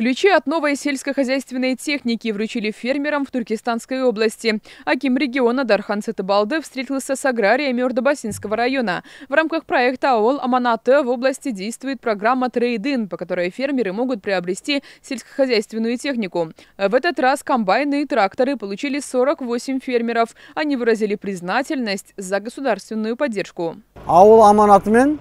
Ключи от новой сельскохозяйственной техники вручили фермерам в Туркестанской области. Аким региона Дархан Сетыбалды встретился с аграриями Ордобасинского района. В рамках проекта ООЛ Аманата в области действует программа «Трейдин», по которой фермеры могут приобрести сельскохозяйственную технику. В этот раз комбайны и тракторы получили 48 фермеров. Они выразили признательность за государственную поддержку. АОЛ Аманатмен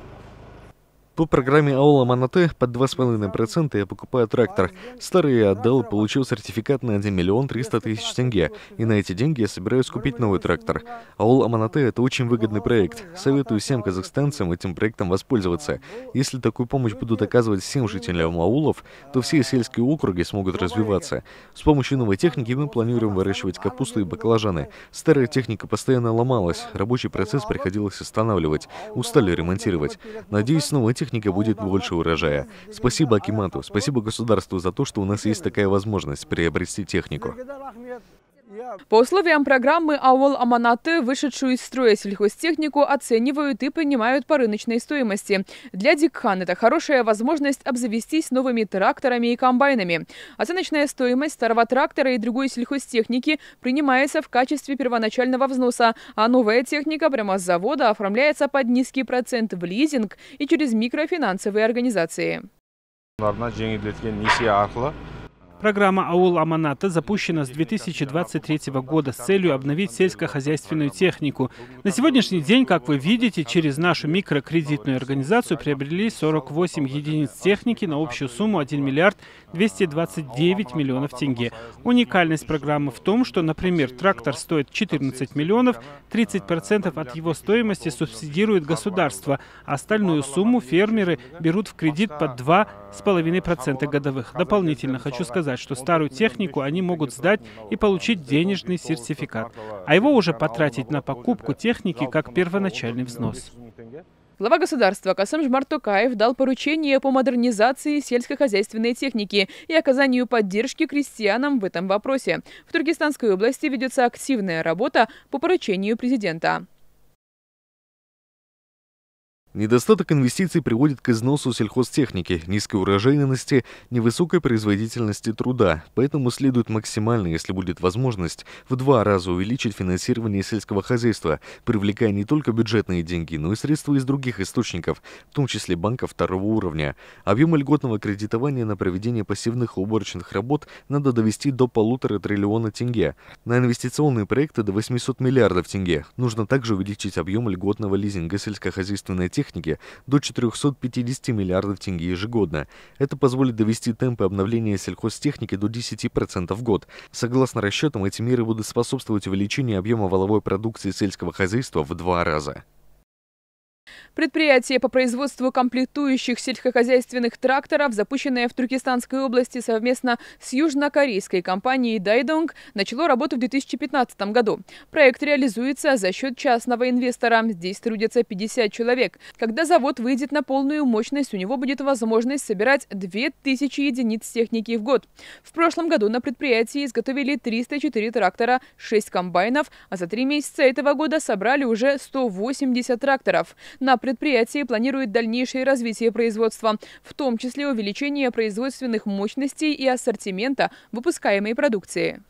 по программе Аула Манате под 2,5% я покупаю трактор. Старый я отдал и получил сертификат на 1 миллион 300 тысяч тенге. И на эти деньги я собираюсь купить новый трактор. Аул Аманате – это очень выгодный проект. Советую всем казахстанцам этим проектом воспользоваться. Если такую помощь будут оказывать всем жителям аулов, то все сельские округи смогут развиваться. С помощью новой техники мы планируем выращивать капусту и баклажаны. Старая техника постоянно ломалась, рабочий процесс приходилось останавливать, устали ремонтировать. Надеюсь, новая техника техника будет больше урожая. Спасибо Акимату, спасибо государству за то, что у нас есть такая возможность приобрести технику. По условиям программы АОЛ «Аманаты» вышедшую из строя сельхозтехнику оценивают и принимают по рыночной стоимости. Для Дикхан это хорошая возможность обзавестись новыми тракторами и комбайнами. Оценочная стоимость старого трактора и другой сельхозтехники принимается в качестве первоначального взноса, а новая техника прямо с завода оформляется под низкий процент в лизинг и через микрофинансовые организации. Программа «Аул Аманата» запущена с 2023 года с целью обновить сельскохозяйственную технику. На сегодняшний день, как вы видите, через нашу микрокредитную организацию приобрели 48 единиц техники на общую сумму 1 миллиард 229 миллионов тенге. Уникальность программы в том, что, например, трактор стоит 14 миллионов, 30% от его стоимости субсидирует государство, а остальную сумму фермеры берут в кредит под 2,5% годовых. Дополнительно хочу сказать, сказать, что старую технику они могут сдать и получить денежный сертификат, а его уже потратить на покупку техники как первоначальный взнос. Глава государства Касым Жмар дал поручение по модернизации сельскохозяйственной техники и оказанию поддержки крестьянам в этом вопросе. В Туркестанской области ведется активная работа по поручению президента. Недостаток инвестиций приводит к износу сельхозтехники, низкой урожайности, невысокой производительности труда, поэтому следует максимально, если будет возможность, в два раза увеличить финансирование сельского хозяйства, привлекая не только бюджетные деньги, но и средства из других источников, в том числе банков второго уровня. Объемы льготного кредитования на проведение пассивных уборочных работ надо довести до полутора триллиона тенге, на инвестиционные проекты до 800 миллиардов тенге. Нужно также увеличить объем льготного лизинга сельскохозяйственной техники, техники до 450 миллиардов тенге ежегодно. Это позволит довести темпы обновления сельхозтехники до 10% в год. Согласно расчетам, эти меры будут способствовать увеличению объема валовой продукции сельского хозяйства в два раза. Предприятие по производству комплектующих сельскохозяйственных тракторов, запущенное в Туркестанской области совместно с южнокорейской компанией Дайдонг, начало работу в 2015 году. Проект реализуется за счет частного инвестора. Здесь трудятся 50 человек. Когда завод выйдет на полную мощность, у него будет возможность собирать 2000 единиц техники в год. В прошлом году на предприятии изготовили 304 трактора, 6 комбайнов, а за три месяца этого года собрали уже 180 тракторов. На предприятии планирует дальнейшее развитие производства, в том числе увеличение производственных мощностей и ассортимента выпускаемой продукции.